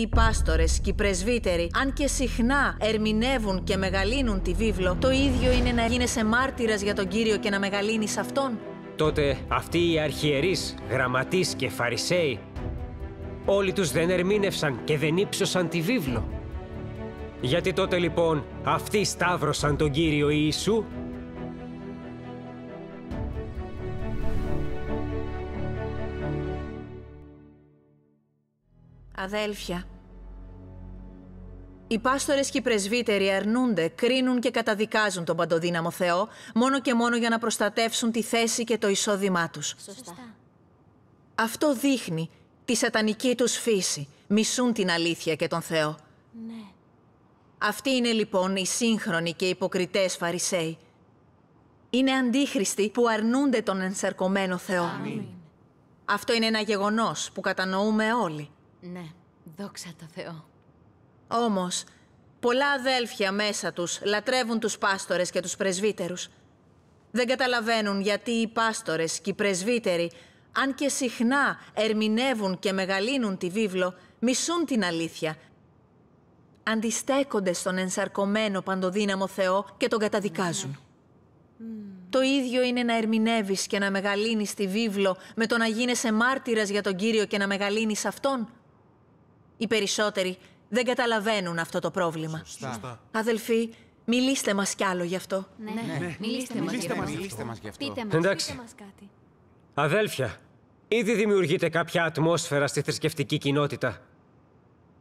Οι πάστορες και οι πρεσβύτεροι, αν και συχνά ερμηνεύουν και μεγαλύνουν τη βίβλο, το ίδιο είναι να γίνεσαι μάρτυρας για τον Κύριο και να μεγαλύνεις Αυτόν. Τότε αυτοί οι αρχιερείς, γραμματείς και φαρισαίοι, όλοι τους δεν ερμήνευσαν και δεν ύψωσαν τη βίβλο. Γιατί τότε λοιπόν αυτοί σταύρωσαν τον Κύριο Ιησού Αδέλφια. Οι πάστορες και οι πρεσβύτεροι αρνούνται, κρίνουν και καταδικάζουν τον παντοδύναμο Θεό, μόνο και μόνο για να προστατεύσουν τη θέση και το εισόδημά τους. Σωστά. Αυτό δείχνει τη σατανική τους φύση. Μισούν την αλήθεια και τον Θεό. Ναι. Αυτοί είναι λοιπόν οι σύγχρονοι και υποκριτές Φαρισαίοι. Είναι αντίχριστοι που αρνούνται τον ενσαρκωμένο Θεό. Αμήν. Αυτό είναι ένα γεγονός που κατανοούμε όλοι. Ναι, δόξα τω Θεώ. Όμως, πολλά αδέλφια μέσα τους λατρεύουν τους πάστορες και τους πρεσβύτερους. Δεν καταλαβαίνουν γιατί οι πάστορες και οι πρεσβύτεροι, αν και συχνά ερμηνεύουν και μεγαλύνουν τη βίβλο, μισούν την αλήθεια. Αντιστέκονται στον ενσαρκωμένο παντοδύναμο Θεό και τον καταδικάζουν. Ναι. Το ίδιο είναι να ερμηνεύεις και να μεγαλύνεις τη βίβλο με το να γίνεσαι μάρτυρας για τον Κύριο και να μεγαλύνεις Αυτόν. Οι περισσότεροι δεν καταλαβαίνουν αυτό το πρόβλημα. Σωστά. Αδελφοί, μιλήστε μας κι άλλο γι' αυτό. Ναι, ναι. ναι. Μιλήστε, μιλήστε, μας, μιλήστε μας γι' αυτό. Πείτε μας, Εντάξει. Πείτε Αδέλφια, ήδη δημιουργείται κάποια ατμόσφαιρα στη θρησκευτική κοινότητα.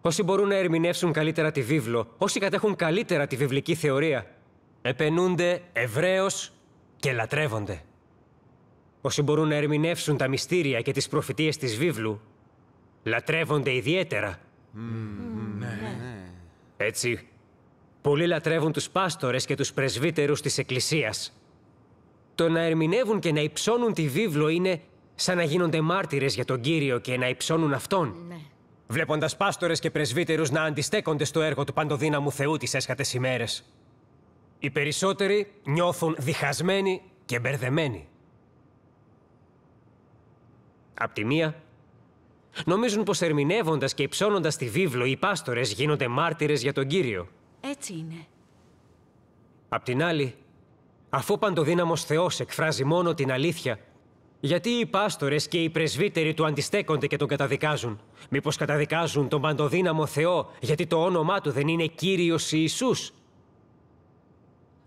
Όσοι μπορούν να ερμηνεύσουν καλύτερα τη βίβλο, όσοι κατέχουν καλύτερα τη βιβλική θεωρία, επενούνται ευρέως και λατρεύονται. Όσοι μπορούν να ερμηνεύσουν τα μυστήρια και τις προφητείες της βίβλου, λατρεύονται ιδιαίτερα ναι. Ναι. Έτσι, πολλοί λατρεύουν τους πάστορες και τους πρεσβύτερους της Εκκλησίας. Το να ερμηνεύουν και να υψώνουν τη βίβλο είναι σαν να γίνονται μάρτυρες για τον Κύριο και να υψώνουν Αυτόν. Ναι. Βλέποντας πάστορες και πρεσβύτερους να αντιστέκονται στο έργο του παντοδύναμου Θεού τις έσχατες ημέρες. Οι περισσότεροι νιώθουν διχασμένοι και μπερδεμένοι. Απ' τη μία, Νομίζουν πως ερμηνεύοντας και υψώνοντας τη βίβλο, οι πάστορες γίνονται μάρτυρες για τον κύριο. Έτσι είναι. Απ' την άλλη, αφού παντοδύναμος Θεός εκφράζει μόνο την αλήθεια, γιατί οι πάστορες και οι πρεσβύτεροι του αντιστέκονται και τον καταδικάζουν. Μήπως καταδικάζουν τον παντοδύναμο Θεό γιατί το όνομά του δεν είναι Κύριος Ιησούς.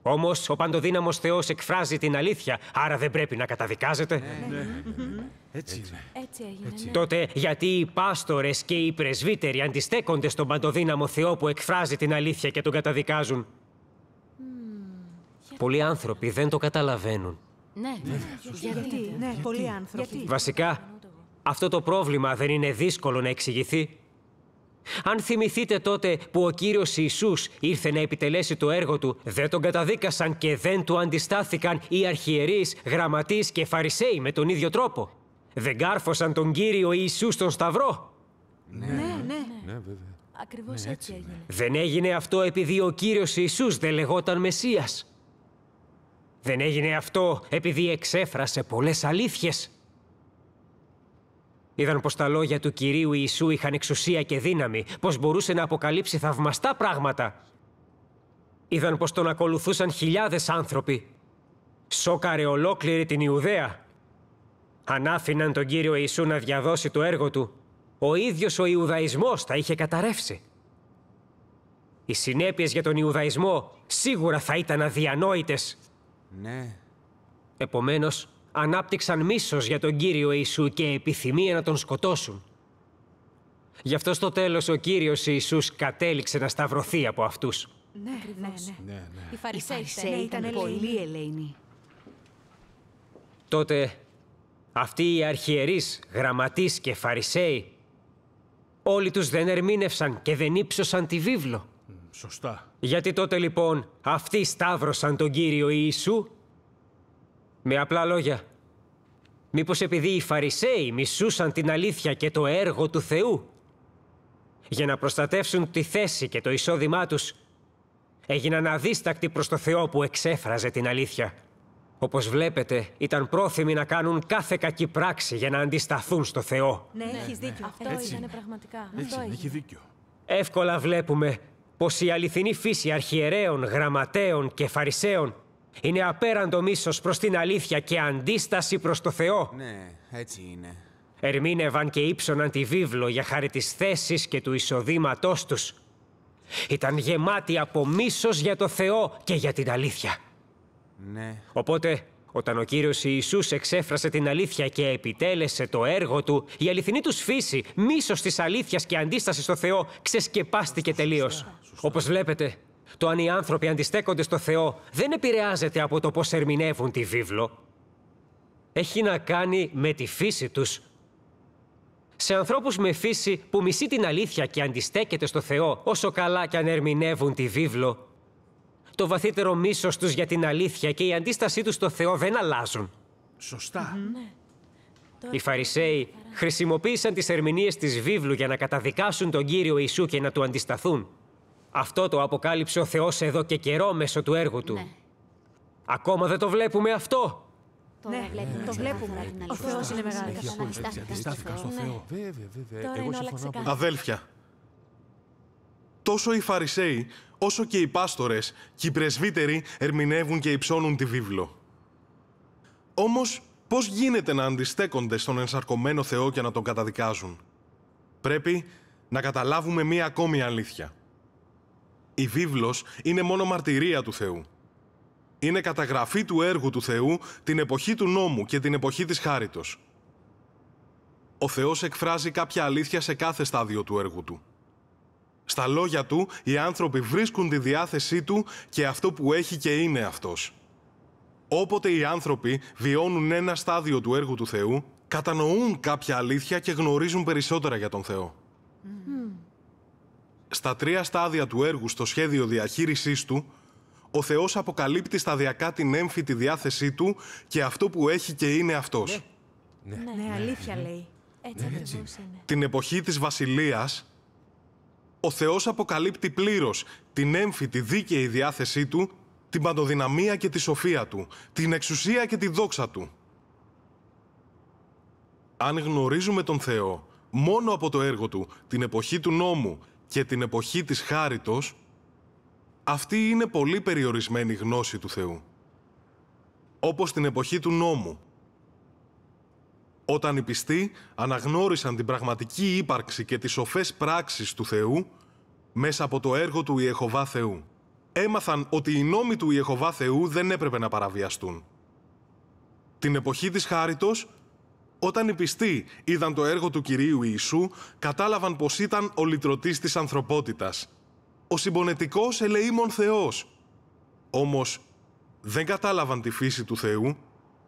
Όμως ο παντοδύναμος Θεός εκφράζει την αλήθεια, άρα δεν πρέπει να καταδικάζεται. Ναι, ναι. Έτσι είναι. Έτσι έγινε. Έτσι ναι. Τότε γιατί οι πάστορες και οι πρεσβύτεροι αντιστέκονται στον παντοδύναμο Θεό που εκφράζει την αλήθεια και τον καταδικάζουν. Πολλοί άνθρωποι δεν το καταλαβαίνουν. Ναι, ναι. γιατί. Ναι, πολλοί άνθρωποι. Βασικά, αυτό το πρόβλημα δεν είναι δύσκολο να εξηγηθεί. Αν θυμηθείτε τότε που ο Κύριος Ιησούς ήρθε να επιτελέσει το έργο του, δεν τον καταδίκασαν και δεν του αντιστάθηκαν οι αρχιερείς, γραμματείς και φαρισαίοι με τον ίδιο τρόπο. Δεν κάρφωσαν τον Κύριο Ιησούς στον Σταυρό. Ναι. ναι, ναι. ναι. ναι βέβαια. Ακριβώς ναι, έτσι ναι. έγινε. Δεν έγινε αυτό επειδή ο Κύριος Ιησούς δεν λεγόταν Μεσσίας. Δεν έγινε αυτό επειδή εξέφρασε πολλές αλήθειες. Είδαν πως τα λόγια του Κυρίου Ιησού είχαν εξουσία και δύναμη, πως μπορούσε να αποκαλύψει θαυμαστά πράγματα. Είδαν πως τον ακολουθούσαν χιλιάδες άνθρωποι. Σόκαρε ολόκληρη την Ιουδαία. Αν άφηναν τον Κύριο Ιησού να διαδώσει το έργο του, ο ίδιος ο Ιουδαϊσμός θα είχε καταρρεύσει. Οι συνέπειες για τον Ιουδαϊσμό σίγουρα θα ήταν αδιανόητες. Ναι. Επομένως, ανάπτυξαν μίσος για τον Κύριο Ιησού και επιθυμία να τον σκοτώσουν. Γι' αυτό στο τέλος ο Κύριος Ιησούς κατέληξε να σταυρωθεί από αυτούς. Ναι, ναι, ναι, ναι. ναι, Οι Φαρισαίοι ήταν, ήταν πολύ ελεηνοί. Τότε αυτοί οι αρχιερείς, γραμματείς και φαρισαίοι, όλοι τους δεν ερμήνευσαν και δεν ύψωσαν τη βίβλο. Σωστά. Γιατί τότε λοιπόν αυτοί σταύρωσαν τον Κύριο Ιησού. Με απλά λόγια. Μήπως επειδή οι Φαρισαίοι μισούσαν την αλήθεια και το έργο του Θεού. Για να προστατεύσουν τη θέση και το εισόδημά τους, έγιναν αδίστακτοι προς το Θεό που εξέφραζε την αλήθεια. Όπως βλέπετε, ήταν πρόθυμοι να κάνουν κάθε κακή πράξη για να αντισταθούν στο Θεό. Ναι, ναι έχεις ναι. δίκιο. Αυτό ήταν είναι. πραγματικά. Έτσι Αυτό έχει δίκιο. Εύκολα βλέπουμε πως η αληθινή φύση αρχιερέων, γραμματέων και φαρισαίων είναι απέραντο μίσος προς την αλήθεια και αντίσταση προς το Θεό. Ναι, έτσι είναι. Ερμήνευαν και ύψωναν τη βίβλο για χάρη της θέσης και του εισοδήματός τους. Ήταν γεμάτοι από μίσος για το Θεό και για την αλήθεια. Ναι. Οπότε, όταν ο Κύριος Ιησούς εξέφρασε την αλήθεια και επιτέλεσε το έργο Του, η αληθινή Τους φύση, μίσος της αλήθειας και αντίστασης στο Θεό, ξεσκεπάστηκε τελείως. Όπως βλέπετε, το αν οι άνθρωποι αντιστέκονται στο Θεό δεν επηρεάζεται από το πώς ερμηνεύουν τη βίβλο. Έχει να κάνει με τη φύση τους. Σε ανθρώπους με φύση που μισεί την αλήθεια και αντιστέκεται στο Θεό, όσο καλά κι αν ερμηνεύουν τη βίβλο, το βαθύτερο μίσος τους για την αλήθεια και η αντίστασή τους στο Θεό δεν αλλάζουν. Σωστά. Ναι. Οι Φαρισαίοι χρησιμοποίησαν τις ερμηνείες της βίβλου για να καταδικάσουν τον Κύριο Ιησού και να του αντισταθούν. Αυτό το αποκάλυψε ο Θεός εδώ και καιρό μέσω του έργου του. Ναι. Ακόμα δεν το βλέπουμε αυτό. Ναι, το βλέπουμε. Ναι, ο Θεός είναι μεγάλο. Αντιστάθηκα στο Θεό. Αδέλφια, τόσο οι Φαρισαίοι, όσο και οι πάστορες και οι πρεσβύτεροι ερμηνεύουν και υψώνουν τη βίβλο. Όμως, πώς γίνεται να αντιστέκονται στον ενσαρκωμένο Θεό και να τον καταδικάζουν. Πρέπει να καταλάβουμε μία ακόμη αλήθεια. Η βίβλος είναι μόνο μαρτυρία του Θεού. Είναι καταγραφή του έργου του Θεού την εποχή του νόμου και την εποχή της χάριτος. Ο Θεός εκφράζει κάποια αλήθεια σε κάθε στάδιο του έργου του. Στα λόγια του, οι άνθρωποι βρίσκουν τη διάθεσή του και αυτό που έχει και είναι αυτός. Όποτε οι άνθρωποι βιώνουν ένα στάδιο του έργου του Θεού, κατανοούν κάποια αλήθεια και γνωρίζουν περισσότερα για τον Θεό. Στα τρία στάδια του έργου στο σχέδιο διαχείρισής του, ο Θεός αποκαλύπτει σταδιακά την έμφυτη διάθεσή του και αυτό που έχει και είναι αυτός. Ναι, ναι. ναι αλήθεια ναι. λέει. Έτσι, ναι, έτσι. Την εποχή της βασιλείας, ο Θεός αποκαλύπτει πλήρως την έμφυτη δίκαιη διάθεσή του, την παντοδυναμία και τη σοφία του, την εξουσία και τη δόξα του. Αν γνωρίζουμε τον Θεό μόνο από το έργο του, την εποχή του νόμου και την εποχή της χάριτος, αυτή είναι πολύ περιορισμένη γνώση του Θεού. Όπως την εποχή του νόμου, όταν οι πιστοί αναγνώρισαν την πραγματική ύπαρξη και τις σοφές πράξεις του Θεού μέσα από το έργο του Ιεχωβά Θεού. Έμαθαν ότι οι νόμοι του Ιεχωβά Θεού δεν έπρεπε να παραβιαστούν. Την εποχή της Χάριτος, όταν οι πιστοί είδαν το έργο του Κυρίου Ιησού, κατάλαβαν πως ήταν ο λυτρωτής της ανθρωπότητας. Ο συμπονετικός ελεήμων Θεός. Όμως δεν κατάλαβαν τη φύση του Θεού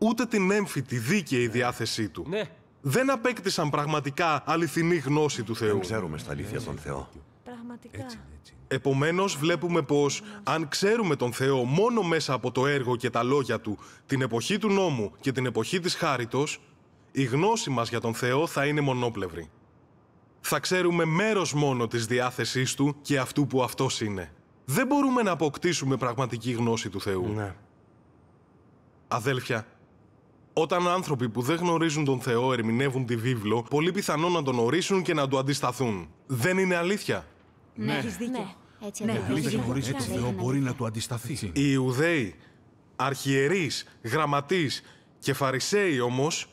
ούτε την έμφυτη δίκαιη διάθεσή του. Ναι. Δεν απέκτησαν πραγματικά αληθινή γνώση του Θεού. Δεν ξέρουμε στα αλήθεια τον Θεό. Πραγματικά. Επομένως βλέπουμε πως αν ξέρουμε τον Θεό μόνο μέσα από το έργο και τα λόγια Του, την εποχή του νόμου και την εποχή της χάριτος, η γνώση μας για τον Θεό θα είναι μονόπλευρη. Θα ξέρουμε μέρος μόνο της διάθεσής Του και αυτού που Αυτός είναι. Δεν μπορούμε να αποκτήσουμε πραγματική γνώση του Θεού. Ναι. Αδέλφια, όταν άνθρωποι που δεν γνωρίζουν τον Θεό ερμηνεύουν τη βίβλο, πολύ πιθανό να τον ορίσουν και να του αντισταθούν. Δεν είναι αλήθεια. Ναι, ναι. έχεις δίκιο. Ναι. Έτσι ναι, δεν ναι. Θεό μπορεί να του αντισταθεί. Οι Ιουδαίοι, αρχιερείς, γραμματείς και φαρισαίοι όμως,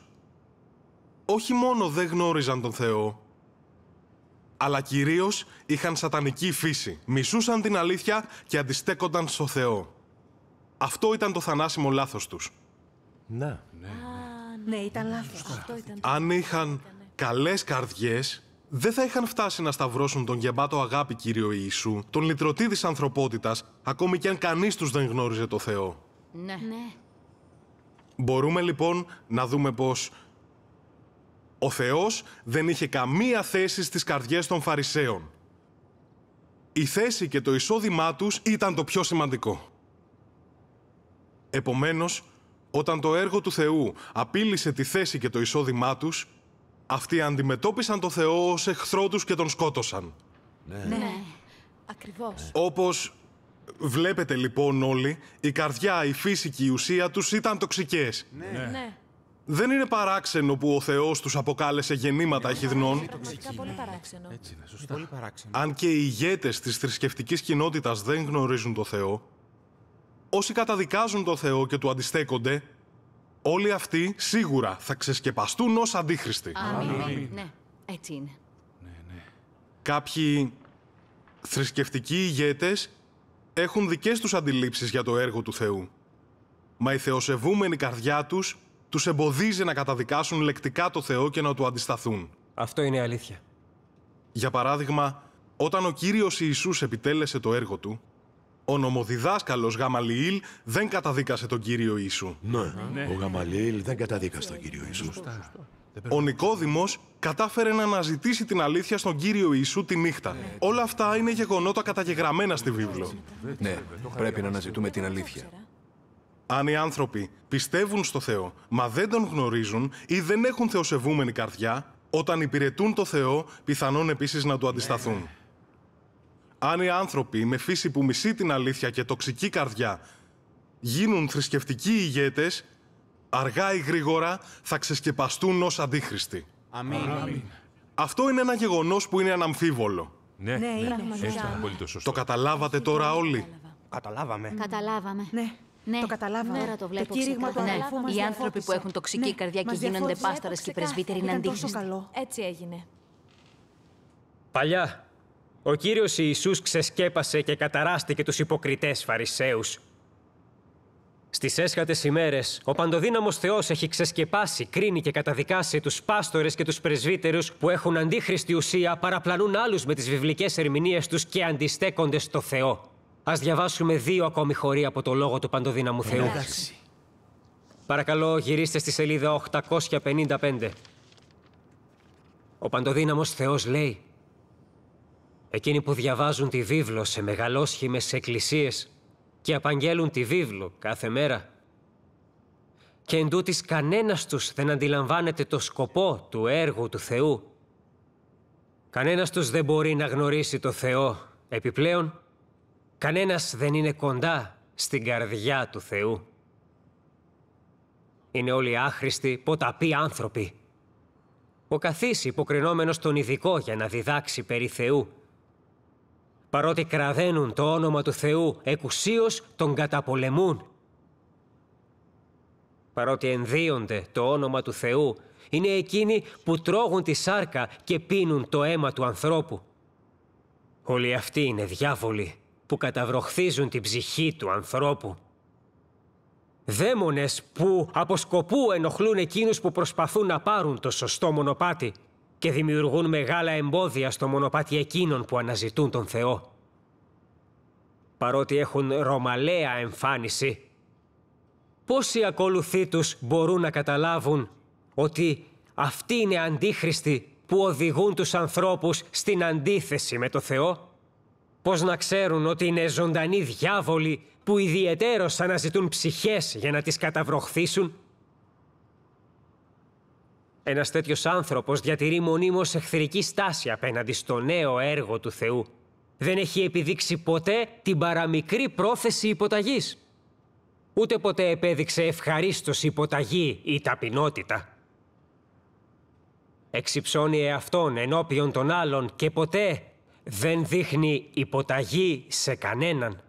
όχι μόνο δεν γνώριζαν τον Θεό, αλλά κυρίως είχαν σατανική φύση. Μισούσαν την αλήθεια και αντιστέκονταν στο Θεό. Αυτό ήταν το θανάσιμο λάθος τους. Ναι. Ναι, ναι. ναι, ήταν λάθος. Αυτό ήταν. Αν είχαν καλές καρδιές, δεν θα είχαν φτάσει να σταυρώσουν τον γεμάτο αγάπη κύριο Ιησού, τον λυτρωτή της ανθρωπότητας, ακόμη και αν κανείς τους δεν γνώριζε το Θεό. Ναι. ναι. Μπορούμε λοιπόν να δούμε πως ο Θεός δεν είχε καμία θέση στις καρδιές των Φαρισαίων. Η θέση και το εισόδημά τους ήταν το πιο σημαντικό. Επομένως, όταν το έργο του Θεού απείλησε τη θέση και το εισόδημά τους, αυτοί αντιμετώπισαν το Θεό ως εχθρό τους και τον σκότωσαν. Ναι, ναι. ναι. ακριβώς. Ε, όπως βλέπετε λοιπόν όλοι, η καρδιά, η φύση και η ουσία τους ήταν τοξικές. Ναι. ναι. ναι. Δεν είναι παράξενο που ο Θεός τους αποκάλεσε γεννήματα Είναι ναι. Πολύ παράξενο. Έτσι είναι, σωστά. Πολύ παράξενο. Αν και οι ηγέτες της θρησκευτικής κοινότητας δεν γνωρίζουν τον Θεό, όσοι καταδικάζουν το Θεό και του αντιστέκονται, όλοι αυτοί σίγουρα θα ξεσκεπαστούν ως αντίχριστοι. Αμήν. Ναι, ναι, έτσι είναι. Ναι, ναι. Κάποιοι θρησκευτικοί ηγέτες έχουν δικές τους αντιλήψεις για το έργο του Θεού. Μα η θεοσεβούμενη καρδιά τους τους εμποδίζει να καταδικάσουν λεκτικά το Θεό και να του αντισταθούν. Αυτό είναι αλήθεια. Για παράδειγμα, όταν ο Κύριος Ιησούς επιτέλεσε το έργο του, ο νομοδιδάσκαλος Γαμαλιήλ δεν καταδίκασε τον κύριο Ιησού. Ναι, ναι. ο Γαμαλιήλ δεν καταδίκασε τον κύριο Ιησού. Ο Νικόδημος κατάφερε να αναζητήσει την αλήθεια στον Κύριο Ιησού τη νύχτα. Ναι. Όλα αυτά είναι γεγονότα καταγεγραμμένα στη βίβλο. Ναι, πρέπει να αναζητούμε την αλήθεια. Αν οι άνθρωποι πιστεύουν στο Θεό, μα δεν τον γνωρίζουν ή δεν έχουν θεοσεβούμενη καρδιά, όταν υπηρετούν το Θεό, πιθανόν επίσης να του αντισταθούν. Ναι, αν οι άνθρωποι με φύση που μισεί την αλήθεια και τοξική καρδιά γίνουν θρησκευτικοί ηγέτες, αργά ή γρήγορα θα ξεσκεπαστούν ως αντίχριστοι. Αμήν. Αμήν. Αυτό είναι ένα γεγονός που είναι αναμφίβολο. Ναι, ναι, ναι. είναι το σωστό. Το καταλάβατε τώρα όλοι. Καταλάβαμε. Καταλάβαμε. Ναι. Ναι, το καταλάβαμε. Ναι, το βλέπω το κήρυγμα ναι. Οι άνθρωποι που έχουν τοξική ναι. καρδιά και γίνονται πάσταρες και πρεσβύτεροι είναι αντίχριστοι. Έτσι έγινε. Παλιά, ο Κύριος Ιησούς ξεσκέπασε και καταράστηκε τους υποκριτές Φαρισαίους. Στις έσχατες ημέρες, ο παντοδύναμος Θεός έχει ξεσκεπάσει, κρίνει και καταδικάσει τους πάστορες και τους πρεσβύτερους που έχουν αντίχριστη ουσία, παραπλανούν άλλους με τις βιβλικές ερμηνείες τους και αντιστέκονται στο Θεό. Ας διαβάσουμε δύο ακόμη χωρί από το λόγο του παντοδύναμου Θεού. Εντάξει. Παρακαλώ, γυρίστε στη σελίδα 855. Ο παντοδύναμος Θεός λέει Εκείνοι που διαβάζουν τη βίβλο σε μεγαλόσχημες εκκλησίες και απαγγέλουν τη βίβλο κάθε μέρα. Και εν κανένας τους δεν αντιλαμβάνεται το σκοπό του έργου του Θεού. Κανένας τους δεν μπορεί να γνωρίσει το Θεό. Επιπλέον, κανένας δεν είναι κοντά στην καρδιά του Θεού. Είναι όλοι άχρηστοι, ποταποί άνθρωποι. Ο καθής υποκρινόμενος τον ειδικό για να διδάξει περί Θεού παρότι κραδένουν το όνομα του Θεού, εκουσίως τον καταπολεμούν. Παρότι ενδύονται το όνομα του Θεού, είναι εκείνοι που τρώγουν τη σάρκα και πίνουν το αίμα του ανθρώπου. Όλοι αυτοί είναι διάβολοι που καταβροχθίζουν την ψυχή του ανθρώπου. Δαίμονες που από σκοπού ενοχλούν εκείνους που προσπαθούν να πάρουν το σωστό μονοπάτι – και δημιουργούν μεγάλα εμπόδια στο μονοπάτι εκείνων που αναζητούν τον Θεό. Παρότι έχουν ρωμαλαία εμφάνιση, πόσοι ακολουθοί τους μπορούν να καταλάβουν ότι αυτοί είναι αντίχριστοι που οδηγούν τους ανθρώπους στην αντίθεση με το Θεό. Πώς να ξέρουν ότι είναι ζωντανοί διάβολοι που ιδιαιτέρως αναζητούν ψυχές για να τις καταβροχθήσουν. Ένας τέτοιος άνθρωπος διατηρεί μονίμως εχθρική στάση απέναντι στο νέο έργο του Θεού. Δεν έχει επιδείξει ποτέ την παραμικρή πρόθεση υποταγής. Ούτε ποτέ επέδειξε ευχαρίστως υποταγή ή ταπεινότητα. Εξυψώνει εαυτόν ενώπιον των άλλων και ποτέ δεν δείχνει υποταγή σε κανέναν.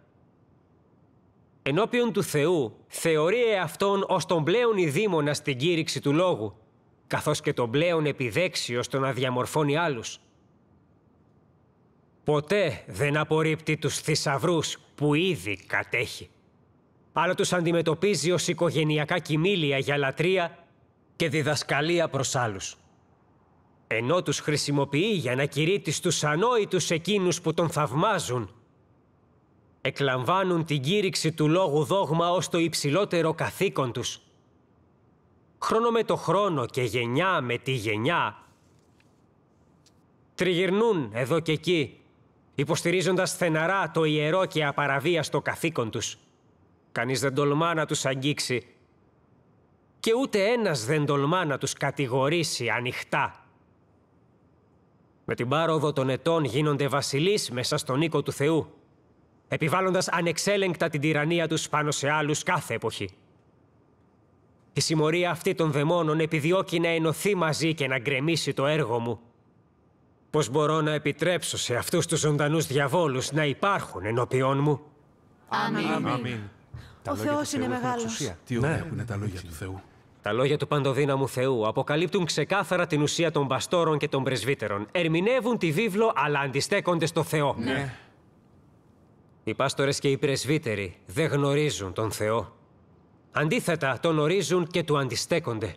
Ενώπιον του Θεού θεωρεί εαυτόν ως τον πλέον ηδήμονα στην κήρυξη του Λόγου καθώς και τον πλέον επιδέξιο στο να διαμορφώνει άλλους. Ποτέ δεν απορρίπτει τους θησαυρούς που ήδη κατέχει, αλλά τους αντιμετωπίζει ως οικογενειακά κοιμήλια για λατρεία και διδασκαλία προς άλλους. Ενώ τους χρησιμοποιεί για να κηρύττει στους ανόητους εκείνους που τον θαυμάζουν, εκλαμβάνουν την κήρυξη του λόγου δόγμα ως το υψηλότερο καθήκον τους – χρόνο με το χρόνο και γενιά με τη γενιά, τριγυρνούν εδώ και εκεί, υποστηρίζοντας στεναρά το ιερό και απαραβίαστο καθήκον τους. Κανείς δεν τολμά να τους αγγίξει και ούτε ένας δεν τολμά να τους κατηγορήσει ανοιχτά. Με την πάροδο των ετών γίνονται βασιλείς μέσα στον οίκο του Θεού, επιβάλλοντας ανεξέλεγκτα την τυραννία τους πάνω σε άλλους κάθε εποχή. Η συμμορία αυτή των δαιμόνων επιδιώκει να ενωθεί μαζί και να γκρεμίσει το έργο μου. Πώς μπορώ να επιτρέψω σε αυτούς τους ζωντανούς διαβόλους να υπάρχουν ενώπιόν μου. Αμήν. Αμήν. Ο Θεός είναι μεγάλος. Τι ναι. ωραία ναι. τα λόγια του Θεού. Τα λόγια του παντοδύναμου Θεού αποκαλύπτουν ξεκάθαρα την ουσία των παστόρων και των πρεσβύτερων. Ερμηνεύουν τη βίβλο, αλλά αντιστέκονται στο Θεό. Ναι. Οι πάστορες και οι πρεσβύτεροι δεν γνωρίζουν τον Θεό. Αντίθετα, τον ορίζουν και του αντιστέκονται.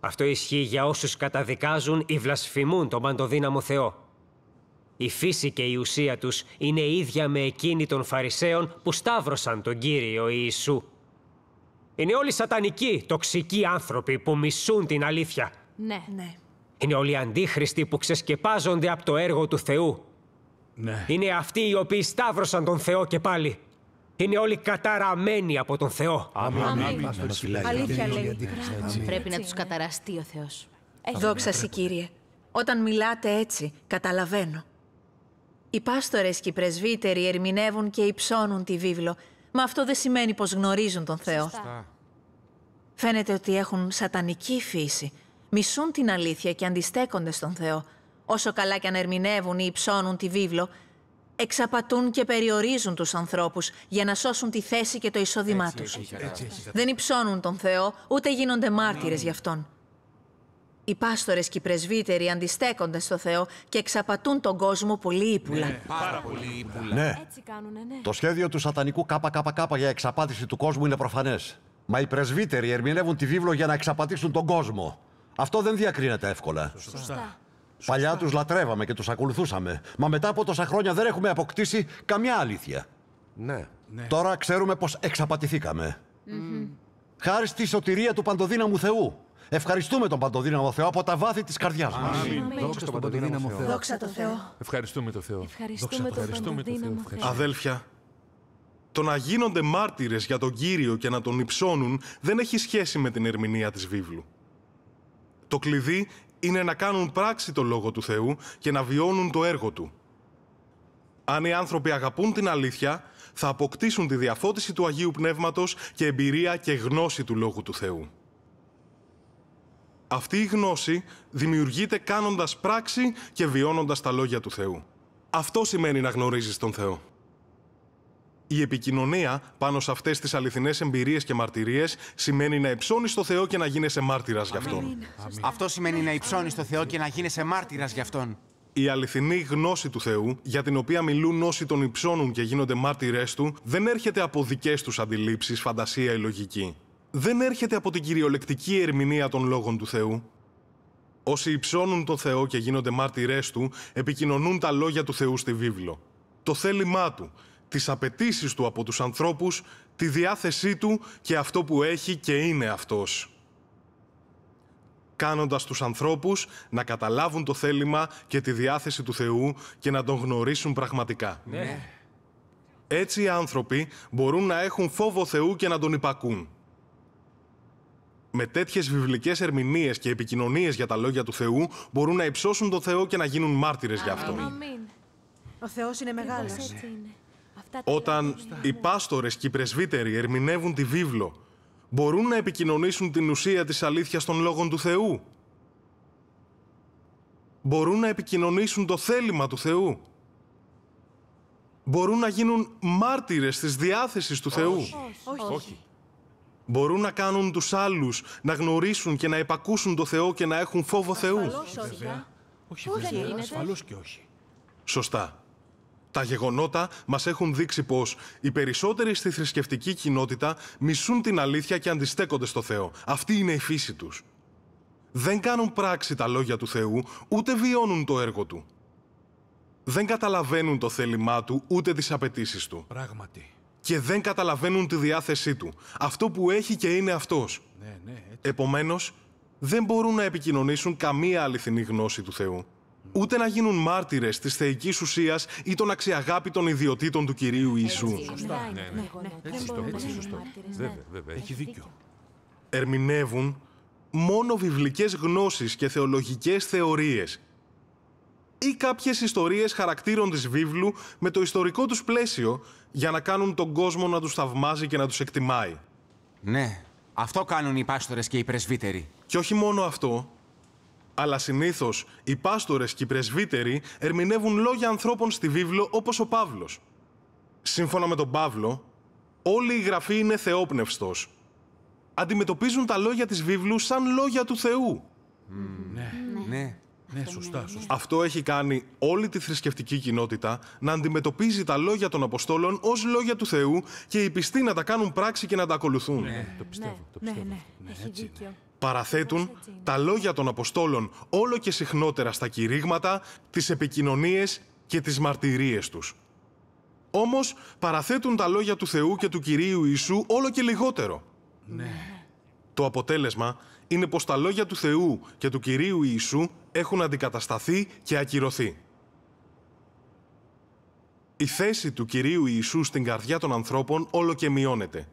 Αυτό ισχύει για όσους καταδικάζουν ή βλασφημούν τον παντοδύναμο Θεό. Η φύση και η ουσία τους είναι ίδια με εκείνη των Φαρισαίων που σταύρωσαν τον Κύριο Ιησού. Είναι όλοι σατανικοί, τοξικοί άνθρωποι που μισούν την αλήθεια. Ναι, ναι. Είναι όλοι αντίχριστοι που ξεσκεπάζονται από το έργο του Θεού. Ναι. Είναι αυτοί οι οποίοι σταύρωσαν τον Θεό και πάλι είναι όλοι καταραμένοι από τον Θεό. Αμήν. Αλήθεια λέει. Πρέπει να τους καταραστεί ο Θεός. Ε, δόξα σοι Κύριε. Όταν μιλάτε έτσι, καταλαβαίνω. Οι πάστορες και οι πρεσβύτεροι ερμηνεύουν και υψώνουν τη βίβλο, μα αυτό δεν σημαίνει πως γνωρίζουν τον Θεό. Φαίνεται ότι έχουν σατανική φύση, μισούν την αλήθεια και αντιστέκονται στον Θεό. Όσο καλά και αν ερμηνεύουν ή υψώνουν τη βίβλο, εξαπατούν και περιορίζουν τους ανθρώπους για να σώσουν τη θέση και το εισόδημά τους. Δεν υψώνουν τον Θεό, ούτε γίνονται μάρτυρες γι' Αυτόν. Οι πάστορες και οι πρεσβύτεροι αντιστέκονται στο Θεό και εξαπατούν τον κόσμο πολύ ύπουλα. Ναι, πάρα πολύ ναι. Έτσι ναι. Το σχέδιο του σατανικού ΚΚΚ για εξαπάτηση του κόσμου είναι προφανές. Μα οι πρεσβύτεροι ερμηνεύουν τη βίβλο για να εξαπατήσουν τον κόσμο. Αυτό δεν διακρίνεται εύκολα. Σωστά. Παλιά τους λατρεύαμε και τους ακολουθούσαμε. Μα μετά από τόσα χρόνια δεν έχουμε αποκτήσει καμιά αλήθεια. Ναι. ναι. Τώρα ξέρουμε πως εξαπατηθήκαμε. Mm -hmm. Χάρη στη σωτηρία του παντοδύναμου Θεού. Ευχαριστούμε τον Παντοδύναμο Θεό από τα βάθη της καρδιάς μας. Δόξα τον Παντοδύναμο Θεό. Δόξα το Θεό. Ευχαριστούμε τον Θεό. Ευχαριστούμε, τον παντοδύναμο Θεό. Αδέλφια, το να γίνονται μάρτυρες για τον κύριο και να τον υψώνουν δεν έχει σχέση με την ερμηνεία της βίβλου. Το κλειδί είναι να κάνουν πράξη το λόγο του Θεού και να βιώνουν το έργο του. Αν οι άνθρωποι αγαπούν την αλήθεια, θα αποκτήσουν τη διαφώτιση του Αγίου Πνεύματος και εμπειρία και γνώση του Λόγου του Θεού. Αυτή η γνώση δημιουργείται κάνοντας πράξη και βιώνοντας τα Λόγια του Θεού. Αυτό σημαίνει να γνωρίζεις τον Θεό. Η επικοινωνία πάνω σε αυτές τις αληθινές εμπειρίες και μαρτυρίες σημαίνει να υψώνεις το Θεό και να γίνεσαι μάρτυρας γι' αυτόν. Αυτό σημαίνει να υψώνεις το Θεό και να γίνεσαι μάρτυρας γι' αυτόν. Η αληθινή γνώση του Θεού, για την οποία μιλούν όσοι τον υψώνουν και γίνονται μάρτυρές του, δεν έρχεται από δικές τους αντιλήψεις, φαντασία ή λογική. Δεν έρχεται από την κυριολεκτική ερμηνεία των λόγων του Θεού. Όσοι υψώνουν τον Θεό και γίνονται μάρτυρές του, επικοινωνούν τα λόγια του Θεού στη βίβλο. Το θέλημά του, τις απαιτήσεις του από τους ανθρώπους, τη διάθεσή του και αυτό που έχει και είναι αυτός. Κάνοντας τους ανθρώπους να καταλάβουν το θέλημα και τη διάθεση του Θεού και να τον γνωρίσουν πραγματικά. Ναι. Έτσι οι άνθρωποι μπορούν να έχουν φόβο Θεού και να τον υπακούν. Με τέτοιες βιβλικές ερμηνείες και επικοινωνίες για τα λόγια του Θεού μπορούν να υψώσουν τον Θεό και να γίνουν μάρτυρες για αυτό. Αμήν. Ο Θεός είναι μεγάλος. Έτσι είναι. Όταν οι πάστορες και οι πρεσβύτεροι ερμηνεύουν τη βίβλο, μπορούν να επικοινωνήσουν την ουσία της αλήθειας των λόγων του Θεού. Μπορούν να επικοινωνήσουν το θέλημα του Θεού. Μπορούν να γίνουν μάρτυρες της διάθεσης του Θεού. Όχι, όχι. Μπορούν να κάνουν τους άλλους να γνωρίσουν και να επακούσουν το Θεό και να έχουν φόβο Θεού. Όχι, βέβαια. Ασφαλώς και όχι. Σωστά. Τα γεγονότα μας έχουν δείξει πως οι περισσότεροι στη θρησκευτική κοινότητα μισούν την αλήθεια και αντιστέκονται στο Θεό. Αυτή είναι η φύση τους. Δεν κάνουν πράξη τα λόγια του Θεού, ούτε βιώνουν το έργο του. Δεν καταλαβαίνουν το θέλημά του, ούτε τις απαιτήσεις του. Πράγματι. Και δεν καταλαβαίνουν τη διάθεσή του. Αυτό που έχει και είναι αυτός. Ναι, ναι, Επομένως, δεν μπορούν να επικοινωνήσουν καμία αληθινή γνώση του Θεού ούτε να γίνουν μάρτυρες της θεϊκής ουσίας ή των αξιαγάπητων ιδιωτήτων του Κυρίου Ιησού. Σωστά, ναι, ναι. ναι. ναι, ναι έτσι σωστό. Βέβαια, βέβαια, έχει δίκιο. Ερμηνεύουν μόνο βιβλικές γνώσεις και θεολογικές θεωρίες ή κάποιες ιστορίες χαρακτήρων της βίβλου με το ιστορικό τους πλαίσιο για να κάνουν τον κόσμο να τους θαυμάζει και να τους εκτιμάει. Ναι, αυτό κάνουν οι πάστορες και οι πρεσβύτεροι. Και όχι μόνο αυτό, αλλά συνήθως οι πάστορες και οι πρεσβύτεροι ερμηνεύουν λόγια ανθρώπων στη βίβλο όπως ο Παύλος. Σύμφωνα με τον Παύλο, όλη η γραφή είναι θεόπνευστος. Αντιμετωπίζουν τα λόγια της βίβλου σαν λόγια του Θεού. ναι, ναι. Ναι, ναι σωστά, σωστά. Αυτό έχει κάνει όλη τη θρησκευτική κοινότητα να αντιμετωπίζει τα λόγια των Αποστόλων ως λόγια του Θεού και οι πιστοί να τα κάνουν πράξη και να τα ακολουθούν. Ναι, ναι. Ναι, ναι, ναι, έχει έτσι, δίκιο παραθέτουν τα λόγια των Αποστόλων όλο και συχνότερα στα κηρύγματα, τις επικοινωνίες και τις μαρτυρίες τους. Όμως παραθέτουν τα λόγια του Θεού και του Κυρίου Ιησού όλο και λιγότερο. Ναι. Το αποτέλεσμα είναι πως τα λόγια του Θεού και του Κυρίου Ιησού έχουν αντικατασταθεί και ακυρωθεί. Η θέση του Κυρίου Ιησού στην καρδιά των ανθρώπων όλο και μειώνεται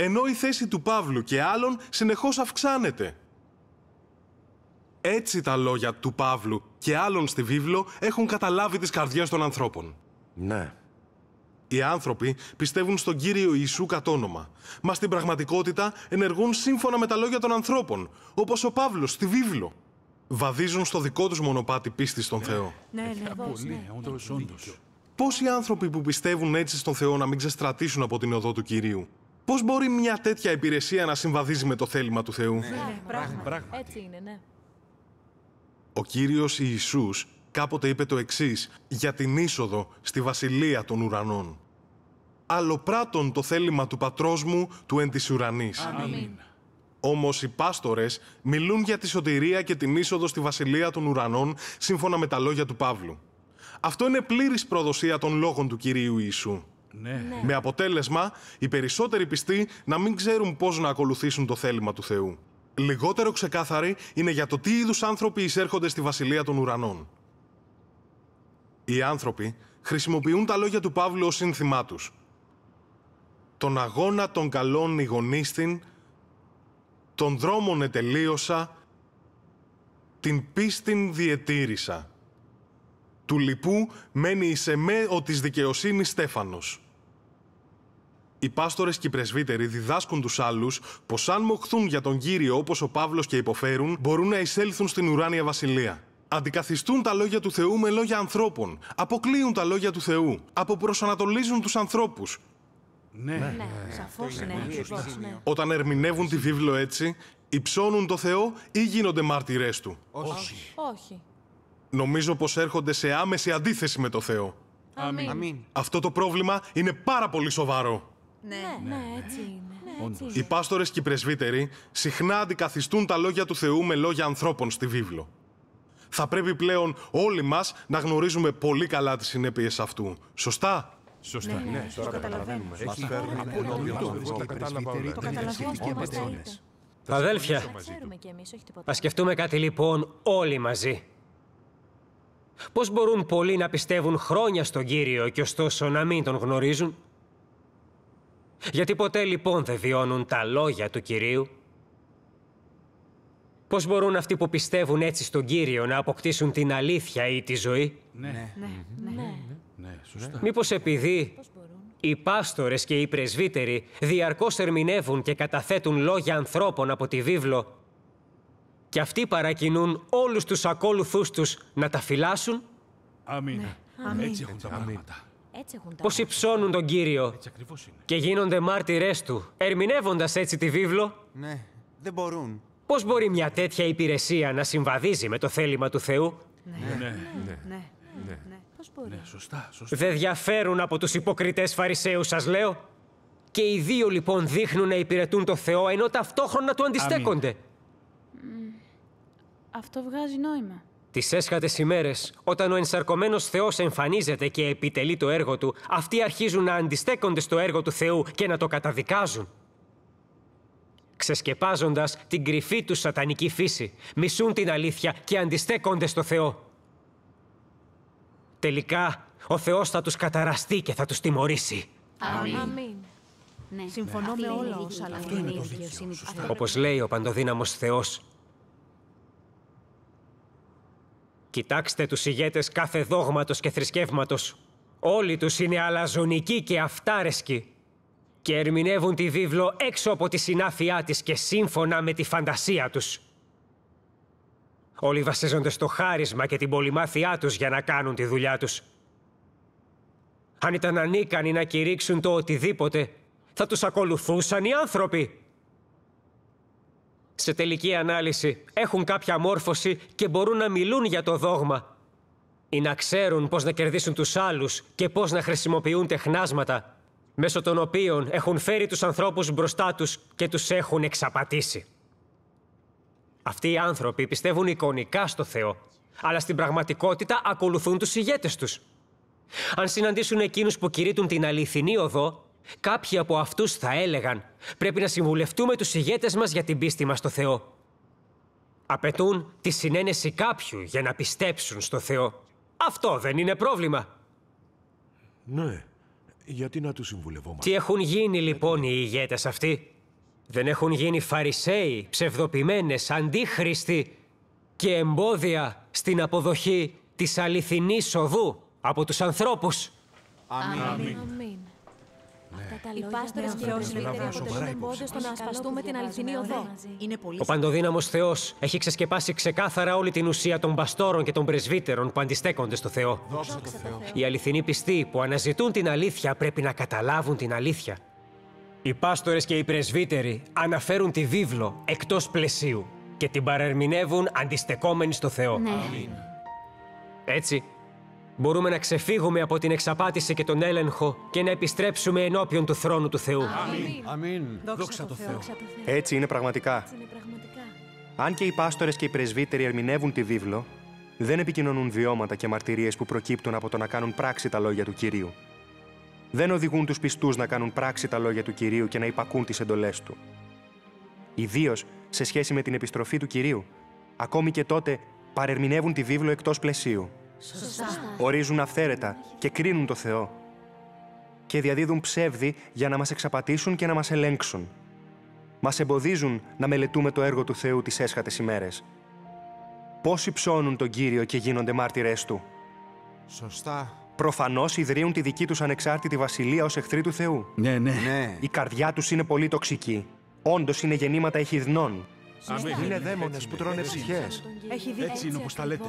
ενώ η θέση του Παύλου και άλλων συνεχώς αυξάνεται. Έτσι τα λόγια του Παύλου και άλλων στη βίβλο έχουν καταλάβει τις καρδιές των ανθρώπων. Ναι. Οι άνθρωποι πιστεύουν στον Κύριο Ιησού κατ' όνομα. Μα στην πραγματικότητα ενεργούν σύμφωνα με τα λόγια των ανθρώπων, όπως ο Παύλος στη βίβλο. Βαδίζουν στο δικό τους μονοπάτι πίστης στον Θεό. Ναι, ναι, ναι, ναι. ναι. Πόσοι άνθρωποι που πιστεύουν έτσι στον Θεό να μην ξεστρατήσουν από την οδό του Κυρίου, Πώς μπορεί μια τέτοια υπηρεσία να συμβαδίζει με το θέλημα του Θεού. Ναι, ναι πράγμα, Έτσι είναι, ναι. Ο Κύριος Ιησούς κάποτε είπε το εξής για την είσοδο στη Βασιλεία των Ουρανών. Αλλοπράτων το θέλημα του πατρός μου του εν της ουρανής. Αμήν. Όμως οι πάστορες μιλούν για τη σωτηρία και την είσοδο στη Βασιλεία των Ουρανών σύμφωνα με τα λόγια του Παύλου. Αυτό είναι πλήρης προδοσία των λόγων του Κυρίου Ιησού. Ναι. ναι. Με αποτέλεσμα, οι περισσότεροι πιστοί να μην ξέρουν πώς να ακολουθήσουν το θέλημα του Θεού. Λιγότερο ξεκάθαροι είναι για το τι είδους άνθρωποι εισέρχονται στη Βασιλεία των Ουρανών. Οι άνθρωποι χρησιμοποιούν τα λόγια του Παύλου ως σύνθημά τους. «Τον αγώνα των καλών ηγονίστην, τον δρόμον ετελείωσα, την πίστην διετήρησα» του λοιπού μένει η με ο της δικαιοσύνης Στέφανος. Οι πάστορες και οι πρεσβύτεροι διδάσκουν τους άλλους πως αν μοχθούν για τον Κύριο όπως ο Παύλος και υποφέρουν, μπορούν να εισέλθουν στην ουράνια βασιλεία. Αντικαθιστούν τα λόγια του Θεού με λόγια ανθρώπων. Αποκλείουν τα λόγια του Θεού. Αποπροσανατολίζουν τους ανθρώπους. Ναι, ναι. ναι. σαφώς ναι. Ναι. Λοιπόν, ναι. ναι. Όταν ερμηνεύουν τη βίβλο έτσι, υψώνουν το Θεό ή γίνονται μάρτυρές του. Όχι. Όχι. Νομίζω πως έρχονται σε άμεση αντίθεση με το Θεό. Αμήν. Αυτό το πρόβλημα είναι πάρα πολύ σοβαρό. Ναι, ναι, ναι, ναι. έτσι είναι. Ναι, οι πάστορες και οι πρεσβύτεροι συχνά αντικαθιστούν τα λόγια του Θεού με λόγια ανθρώπων στη βίβλο. Θα πρέπει πλέον όλοι μας να γνωρίζουμε πολύ καλά τις συνέπειες αυτού. Σωστά? Σωστά. Ναι, ναι, καταλαβαίνουμε. Έχει Το καταλαβαίνουμε. Αδέλφια, α σκεφτούμε κάτι λοιπόν όλοι μαζί. Πώς μπορούν πολλοί να πιστεύουν χρόνια στον κύριο και ωστόσο να μην τον γνωρίζουν. Γιατί ποτέ λοιπόν δεν βιώνουν τα λόγια του κυρίου. Πώς μπορούν αυτοί που πιστεύουν έτσι στον Κύριο να αποκτήσουν την αλήθεια ή τη ζωή. Ναι. Ναι, ναι. ναι, ναι. ναι. ναι. σωστά. Μήπως επειδή οι πάστορες και οι πρεσβύτεροι διαρκώς ερμηνεύουν και καταθέτουν λόγια ανθρώπων από τη βίβλο και αυτοί παρακινούν όλους τους ακόλουθούς τους να τα φυλάσουν. Αμήν. Ναι. Έτσι έχουν τα πράγματα. Πώς υψώνουν τον Κύριο και γίνονται μάρτυρές του, ερμηνεύοντας έτσι τη βίβλο. Ναι, δεν μπορούν. Πώς μπορεί μια τέτοια υπηρεσία να συμβαδίζει με το θέλημα του Θεού. Ναι. Ναι. Ναι. ναι, ναι, ναι. ναι. ναι. Πώς μπορεί. Ναι, σωστά, σωστά. Δεν διαφέρουν από τους υποκριτές φαρισαίους, σας λέω. Και οι δύο λοιπόν δείχνουν να υπηρετούν το Θεό, ενώ ταυτόχρονα του αντιστέκονται. Αυτό βγάζει νόημα. Τις έσχατες ημέρες, όταν ο ενσαρκωμένος Θεός εμφανίζεται και επιτελεί το έργο του, αυτοί αρχίζουν να αντιστέκονται στο έργο του Θεού και να το καταδικάζουν. Ξεσκεπάζοντας την κρυφή τους σατανική φύση, μισούν την αλήθεια και αντιστέκονται στο Θεό. Τελικά, ο Θεός θα τους καταραστεί και θα τους τιμωρήσει. Αμήν. Ναι. Συμφωνώ με όλα όσα λέει. Αυτό Όπως λέει ο παντοδύναμος Θεός. Κοιτάξτε τους ηγέτες κάθε δόγματος και θρησκεύματος. Όλοι τους είναι αλαζονικοί και αυτάρεσκοι και ερμηνεύουν τη βίβλο έξω από τη συνάφειά της και σύμφωνα με τη φαντασία τους. Όλοι βασίζονται στο χάρισμα και την πολυμάθειά τους για να κάνουν τη δουλειά τους. Αν ήταν ανίκανοι να κηρύξουν το οτιδήποτε, θα τους ακολουθούσαν οι άνθρωποι. Σε τελική ανάλυση έχουν κάποια μόρφωση και μπορούν να μιλούν για το δόγμα ή να ξέρουν πώς να κερδίσουν τους άλλους και πώς να χρησιμοποιούν τεχνάσματα μέσω των οποίων έχουν φέρει τους ανθρώπους μπροστά τους και τους έχουν εξαπατήσει. Αυτοί οι άνθρωποι πιστεύουν εικονικά στο Θεό, αλλά στην πραγματικότητα ακολουθούν τους ηγέτες τους. Αν συναντήσουν εκείνους που κηρύττουν την αληθινή οδό, Κάποιοι από αυτούς θα έλεγαν «Πρέπει να συμβουλευτούμε τους ηγέτες μας για την πίστη μας στο Θεό». Απαιτούν τη συνένεση κάποιου για να πιστέψουν στο Θεό. Αυτό δεν είναι πρόβλημα. Ναι, γιατί να τους συμβουλευόμαστε. Τι έχουν γίνει λοιπόν οι ηγέτες αυτοί. Δεν έχουν γίνει φαρισαίοι, ψευδοποιημένες, αντίχριστοι και εμπόδια στην αποδοχή της αληθινής οδού από τους ανθρώπους. Αμήν. Ναι. Οι πάστορες και οι αποτελούν εμπόδιο στο να ασπαστούμε την αληθινή οδό. Ο Παντοδύναμος Θεός έχει ξεσκεπάσει ξεκάθαρα όλη την ουσία των παστόρων και των πρεσβύτερων που αντιστέκονται στο Θεό. Οι αληθινοί πιστοί που αναζητούν την αλήθεια πρέπει να καταλάβουν την αλήθεια. Οι πάστορες και οι πρεσβύτεροι αναφέρουν τη βίβλο εκτός πλαισίου και την παρερμηνεύουν αντιστεκόμενοι στο Θεό. Ναι. Έτσι, μπορούμε να ξεφύγουμε από την εξαπάτηση και τον έλεγχο και να επιστρέψουμε ενώπιον του θρόνου του Θεού. Αμήν. Αμήν. Δόξα, Δόξα το Θεό. Έτσι είναι πραγματικά. Αν και οι πάστορες και οι πρεσβύτεροι ερμηνεύουν τη βίβλο, δεν επικοινωνούν βιώματα και μαρτυρίες που προκύπτουν από το να κάνουν πράξη τα λόγια του Κυρίου. Δεν οδηγούν τους πιστούς να κάνουν πράξη τα λόγια του Κυρίου και να υπακούν τις εντολές του. Ιδίως σε σχέση με την επιστροφή του Κυρίου, ακόμη και τότε παρερμηνεύουν τη βίβλο εκτός πλαισίου. Σωστά. Ορίζουν αυθαίρετα και κρίνουν το Θεό. Και διαδίδουν ψεύδι για να μας εξαπατήσουν και να μας ελέγξουν. Μας εμποδίζουν να μελετούμε το έργο του Θεού τις έσχατες ημέρες. Πόσοι ψώνουν τον Κύριο και γίνονται μάρτυρές Του. Σωστά. Προφανώς ιδρύουν τη δική τους ανεξάρτητη βασιλεία ως εχθροί του Θεού. Ναι, ναι. ναι. Η καρδιά τους είναι πολύ τοξική. Όντως είναι γεννήματα εχυδνών. Αμήν. Είναι δαίμονες που τρώνε ψυχέ. Έτσι είναι όπως τα λέτε.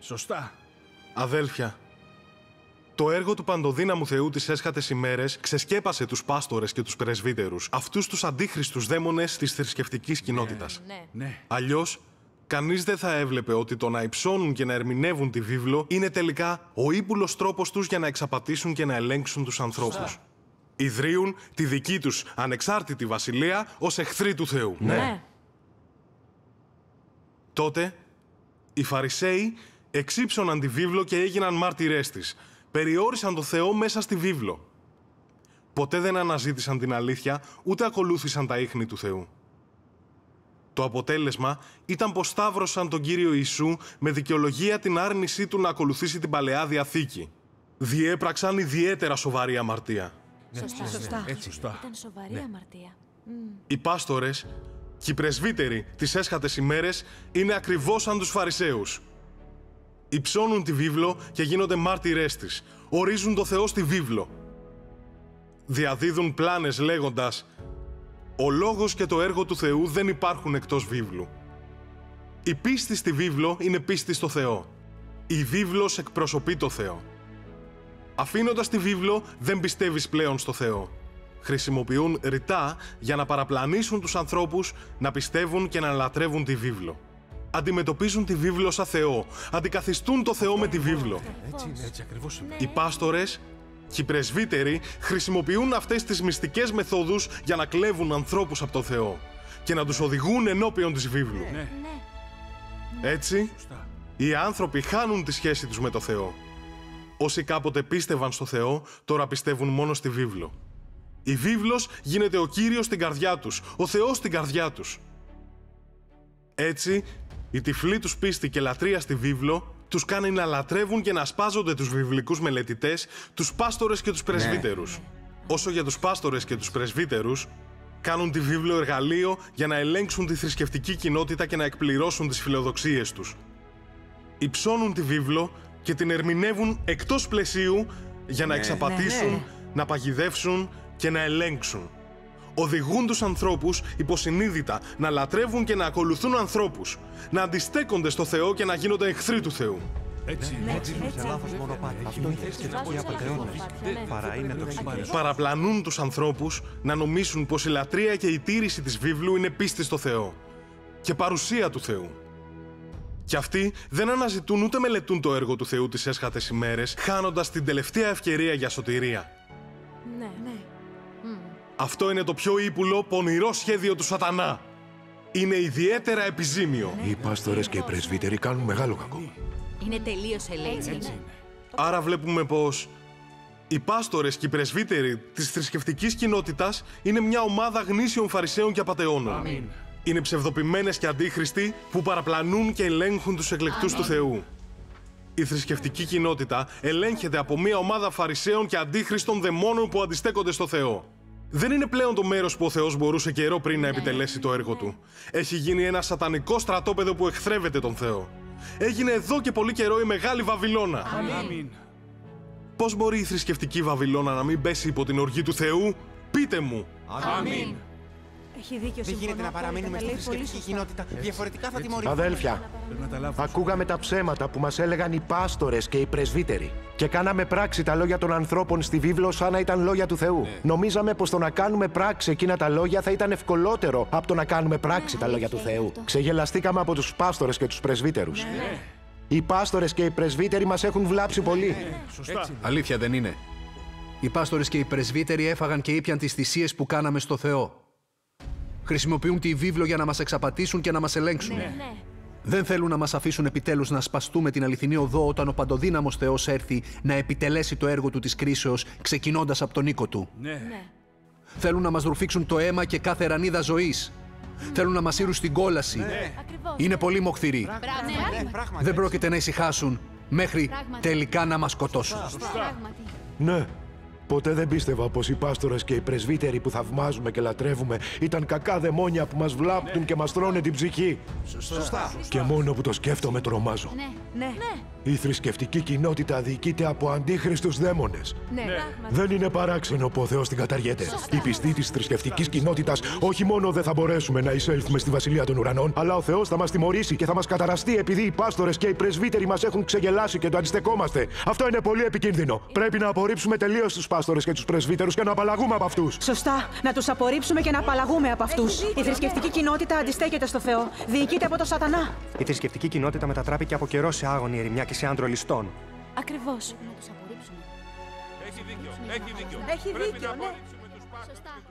Σωστά. Αδέλφια, το έργο του παντοδύναμου Θεού τη έσχατες ημέρες ξεσκέπασε τους πάστορες και τους πρεσβύτερους, αυτούς τους αντίχριστους δαίμονες της θρησκευτικής ναι. κοινότητας. Ναι. ναι. Αλλιώς, κανείς δεν θα έβλεπε ότι το να υψώνουν και να ερμηνεύουν τη βίβλο είναι τελικά ο ύπουλος τρόπος τους για να εξαπατήσουν και να ελέγξουν τους ανθρώπους. Ιδρύουν τη δική τους ανεξάρτητη βασιλεία ως εχθροί του Θεού. ναι. ναι. Τότε οι Φαρισαίοι εξύψωναν τη βίβλο και έγιναν μάρτυρές της. Περιόρισαν το Θεό μέσα στη βίβλο. Ποτέ δεν αναζήτησαν την αλήθεια, ούτε ακολούθησαν τα ίχνη του Θεού. Το αποτέλεσμα ήταν πως σταύρωσαν τον Κύριο Ιησού με δικαιολογία την άρνησή του να ακολουθήσει την Παλαιά Διαθήκη. Διέπραξαν ιδιαίτερα σοβαρή αμαρτία. Ναι, σωστά. Ναι, ναι, σωστά. Ήταν σοβαρή αμαρτία. Οι πάστορες και οι πρεσβύτεροι τις έσχατες ημέρες είναι ακριβώς σαν τους Φαρισαίους. Υψώνουν τη βίβλο και γίνονται μάρτυρές της. Ορίζουν το Θεό στη βίβλο. Διαδίδουν πλάνες λέγοντας «Ο λόγος και το έργο του Θεού δεν υπάρχουν εκτός βίβλου». Η πίστη στη βίβλο είναι πίστη στο Θεό. Η βίβλος εκπροσωπεί το Θεό. Αφήνοντας τη βίβλο δεν πιστεύεις πλέον στο Θεό χρησιμοποιούν ρητά για να παραπλανήσουν τους ανθρώπους να πιστεύουν και να λατρεύουν τη βίβλο. Αντιμετωπίζουν τη βίβλο σαν Θεό. Αντικαθιστούν το Θεό με τη βίβλο. Ε, έτσι έτσι ακριβώς. Οι πάστορες και οι πρεσβύτεροι χρησιμοποιούν αυτές τις μυστικές μεθόδους για να κλέβουν ανθρώπους από το Θεό και να τους οδηγούν ενώπιον της βίβλου. Ναι. ναι. Έτσι, οι άνθρωποι χάνουν τη σχέση τους με το Θεό. Όσοι κάποτε πίστευαν στο Θεό, τώρα πιστεύουν μόνο στη βίβλο. Η βίβλος γίνεται ο Κύριος στην καρδιά τους, ο Θεός στην καρδιά τους. Έτσι, η τυφλή τους πίστη και λατρεία στη βίβλο τους κάνει να λατρεύουν και να σπάζονται τους βιβλικούς μελετητές, τους πάστορες και τους ναι. πρεσβύτερους. Όσο για τους πάστορες και τους πρεσβύτερους, κάνουν τη βίβλο εργαλείο για να ελέγξουν τη θρησκευτική κοινότητα και να εκπληρώσουν τις φιλοδοξίες τους. Υψώνουν τη βίβλο και την ερμηνεύουν εκτός πλαισίου για να ναι. εξαπατήσουν, ναι. να παγιδεύσουν, και να ελέγξουν. Οδηγούν τους ανθρώπους υποσυνείδητα να λατρεύουν και να ακολουθούν ανθρώπους, να αντιστέκονται στο Θεό και να γίνονται εχθροί του Θεού. Έτσι, ναι, έτσι, λάθος μονοπάτι. Αυτό ε, ναι, ναι. Παρά είναι το Παραπλανούν τους ανθρώπους να νομίσουν πως η λατρεία και η τήρηση της βίβλου είναι πίστη στο Θεό και παρουσία του Θεού. Και αυτοί δεν αναζητούν ούτε μελετούν το έργο του Θεού τις έσχατες ημέρες, χάνοντας την τελευταία ευκαιρία για σωτηρία. Ναι, ναι. Αυτό είναι το πιο ύπουλο, πονηρό σχέδιο του σατανά. Είναι ιδιαίτερα επιζήμιο. Ναι. Οι πάστορες και οι πρεσβύτεροι κάνουν μεγάλο κακό. Είναι τελείως ελέγχη. Άρα βλέπουμε πως οι πάστορες και οι πρεσβύτεροι της θρησκευτικής κοινότητας είναι μια ομάδα γνήσιων φαρισαίων και απαταιών. Είναι ψευδοποιημένες και αντίχριστοι που παραπλανούν και ελέγχουν τους εκλεκτούς του Θεού. Η θρησκευτική κοινότητα ελέγχεται από μια ομάδα φαρισαίων και αντίχριστων δαιμόνων που αντιστέκονται στο Θεό δεν είναι πλέον το μέρος που ο Θεός μπορούσε καιρό πριν να ναι. επιτελέσει το έργο του. Έχει γίνει ένα σατανικό στρατόπεδο που εχθρεύεται τον Θεό. Έγινε εδώ και πολύ καιρό η Μεγάλη Βαβυλώνα. Αμήν. Πώς μπορεί η θρησκευτική Βαβυλώνα να μην πέσει υπό την οργή του Θεού, πείτε μου. Αμήν. Έχει δίκιο, Δεν γίνεται να παραμείνουμε στη θρησκευτική κοινότητα. Διαφορετικά θα τιμωρηθούμε. Αδέλφια, ακούγαμε τα ψέματα που μας έλεγαν οι πάστορες και οι πρεσβύτεροι. Και κάναμε πράξη τα λόγια των ανθρώπων στη βίβλο σαν να ήταν λόγια του Θεού. Ναι. Νομίζαμε πως το να κάνουμε πράξη εκείνα τα λόγια θα ήταν ευκολότερο από το να κάνουμε πράξη τα ναι, λόγια του ναι, Θεού. Ξεγελαστήκαμε από τους πάστορες και τους πρεσβύτερους. Οι πάστορες και οι πρεσβύτεροι μας έχουν βλάψει πολύ. Σωστά. Αλήθεια δεν είναι. Οι πάστορες και οι πρεσβύτεροι έφαγαν και ήπιαν τις θυσίες που κάναμε στο Θεό. Χρησιμοποιούν τη βίβλο για να μας εξαπατήσουν και να μας ελέγξουν. Ναι. ναι, Δεν θέλουν να μας αφήσουν επιτέλους να σπαστούμε την αληθινή οδό όταν ο παντοδύναμος Θεός έρθει να επιτελέσει το έργο του της κρίσεως, ξεκινώντας από τον οίκο του. Ναι. ναι. Θέλουν να μας ρουφήξουν το αίμα και κάθε ρανίδα ζωής. Θέλουν να μας σύρουν στην κόλαση. Ναι. Είναι πολύ μοχθηροί. Ναι. Δεν πρόκειται να ησυχάσουν μέχρι τελικά να μας σκοτώσουν. Ναι. Ποτέ δεν πίστευα πως οι πάστορες και οι πρεσβύτεροι που θαυμάζουμε και λατρεύουμε ήταν κακά δαιμόνια που μας βλάπτουν και μας τρώνε την ψυχή. Σωστά. Και μόνο που το σκέφτομαι τρομάζω. Ναι, ναι, ναι. Η θρησκευτική κοινότητα διοικείται από αντίχριστους δαίμονες. Ναι. ναι. Δεν είναι παράξενο που ο Θεός την καταργέται. Οι πιστοί της θρησκευτικής κοινότητας όχι μόνο δεν θα μπορέσουμε να εισέλθουμε στη Βασιλεία των Ουρανών, αλλά ο Θεός θα μας τιμωρήσει και θα μας καταραστεί επειδή οι πάστορες και οι πρεσβύτεροι μας έχουν ξεγελάσει και το αντιστεκόμαστε. Αυτό είναι πολύ επικίνδυνο. Πρέπει να απορρίψουμε τελείως τους πάστορες πάστορε και τους και να απαλλαγούμε από αυτούς. Σωστά, να τους απορρίψουμε και να απαλλαγούμε από αυτούς. Η θρησκευτική κοινότητα αντιστέκεται στο Θεό. Διοικείται από τον Σατανά. Η θρησκευτική κοινότητα μετατράπηκε από καιρό σε άγωνη ερημιά και σε άντρο ληστών. Ακριβώς. Να τους απορρίψουμε. Έχει δίκιο. Έχει δίκιο. Έχει δίκιο. Πρέπει να απορρίψουμε ναι. τους